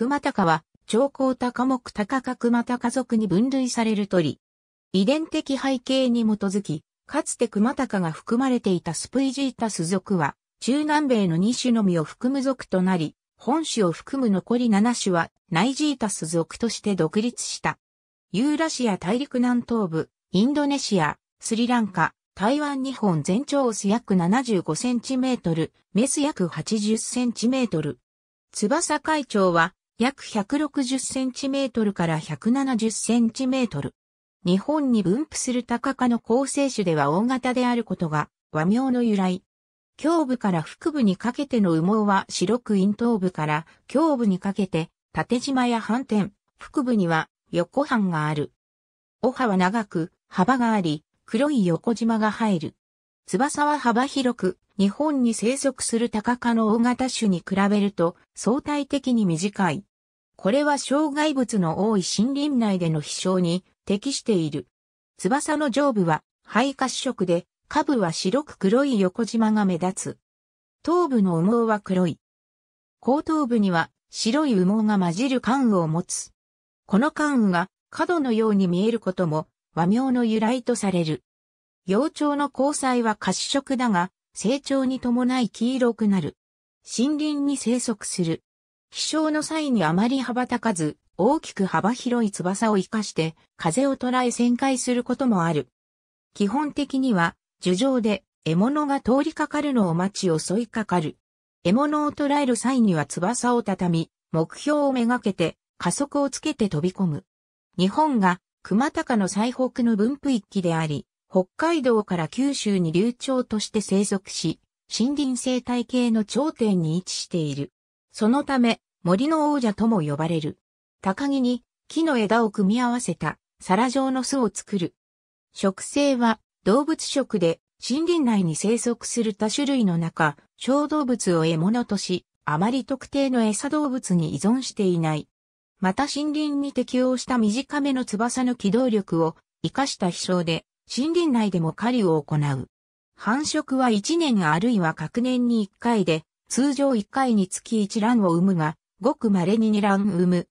熊高は、長江高目高か熊高族に分類される鳥。遺伝的背景に基づき、かつて熊高が含まれていたスプイジータス属は、中南米の2種のみを含む属となり、本種を含む残り7種は、ナイジータス属として独立した。ユーラシア大陸南東部、インドネシア、スリランカ、台湾日本全長オス約75センチメートル、メス約80センチメートル。翼海鳥は約 160cm から 170cm。日本に分布する高科の構成種では大型であることが和名の由来。胸部から腹部にかけての羽毛は白く咽頭部から胸部にかけて縦縞や反転、腹部には横半がある。尾葉は長く幅があり、黒い横縞が入る。翼は幅広く、日本に生息するタカ科の大型種に比べると相対的に短い。これは障害物の多い森林内での飛翔に適している。翼の上部は灰褐色で、下部は白く黒い横縞が目立つ。頭部の羽毛は黒い。後頭部には白い羽毛が混じる関羽を持つ。この関羽が角のように見えることも和名の由来とされる。幼鳥の交際は褐色だが、成長に伴い黄色くなる。森林に生息する。飛翔の際にあまり羽ばたかず、大きく幅広い翼を活かして、風を捉え旋回することもある。基本的には、樹上で獲物が通りかかるのを待ち襲いかかる。獲物を捉える際には翼を畳み、目標をめがけて加速をつけて飛び込む。日本が熊高の最北の分布域であり、北海道から九州に流暢として生息し、森林生態系の頂点に位置している。そのため、森の王者とも呼ばれる。高木に木の枝を組み合わせた皿状の巣を作る。植生は動物食で森林内に生息する多種類の中、小動物を獲物とし、あまり特定の餌動物に依存していない。また森林に適応した短めの翼の機動力を活かした飛翔で、森林内でも狩りを行う。繁殖は1年あるいは各年に1回で、通常1回につき1卵を産むが、ごく稀に2卵産む。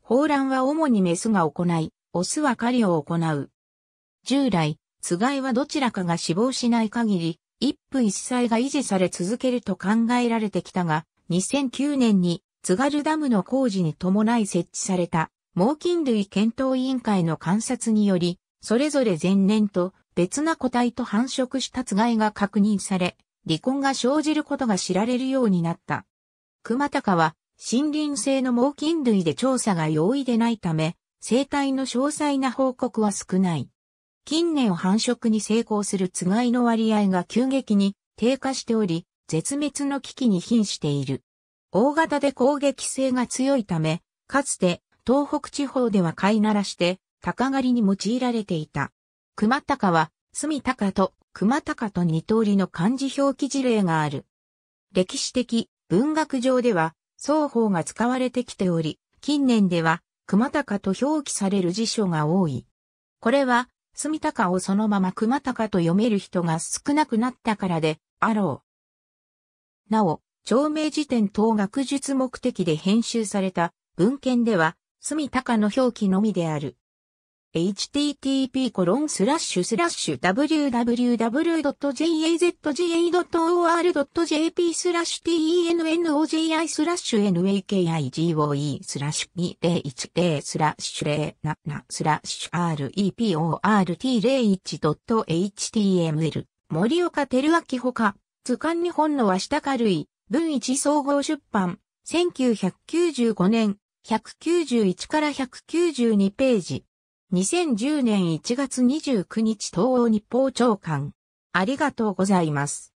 放卵は主にメスが行い、オスは狩りを行う。従来、つがいはどちらかが死亡しない限り、一夫一妻が維持され続けると考えられてきたが、2009年に津軽ダムの工事に伴い設置された、猛禽類検討委員会の観察により、それぞれ前年と別な個体と繁殖したつがいが確認され、離婚が生じることが知られるようになった。熊高は森林性の猛禽類で調査が容易でないため、生態の詳細な報告は少ない。近年繁殖に成功するつがいの割合が急激に低下しており、絶滅の危機に瀕している。大型で攻撃性が強いため、かつて東北地方では飼いならして、鷹狩りに用いられていた。熊鷹は、住高と熊高と二通りの漢字表記事例がある。歴史的、文学上では、双方が使われてきており、近年では、熊高と表記される辞書が多い。これは、住高をそのまま熊高と読める人が少なくなったからで、あろう。なお、長明辞典等学術目的で編集された文献では、住高の表記のみである。http://www.jazga.or.jp スラッシュ t e n n o j i スラッシュ nakigoe スラッシュ2010スラッシュ07スラッシュ report01.html 森岡照明ほか、図鑑日本の和下軽い、文一総合出版、1995年、191から192ページ。2010年1月29日東欧日報長官。ありがとうございます。